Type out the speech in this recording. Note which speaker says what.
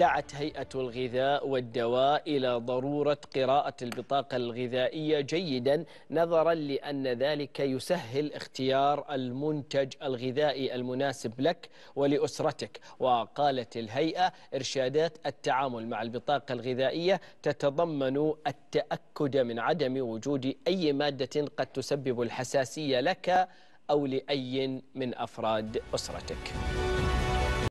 Speaker 1: دعت هيئة الغذاء والدواء إلى ضرورة قراءة البطاقة الغذائية جيدا نظرا لأن ذلك يسهل اختيار المنتج الغذائي المناسب لك ولأسرتك وقالت الهيئة إرشادات التعامل مع البطاقة الغذائية تتضمن التأكد من عدم وجود أي مادة قد تسبب الحساسية لك أو لأي من أفراد أسرتك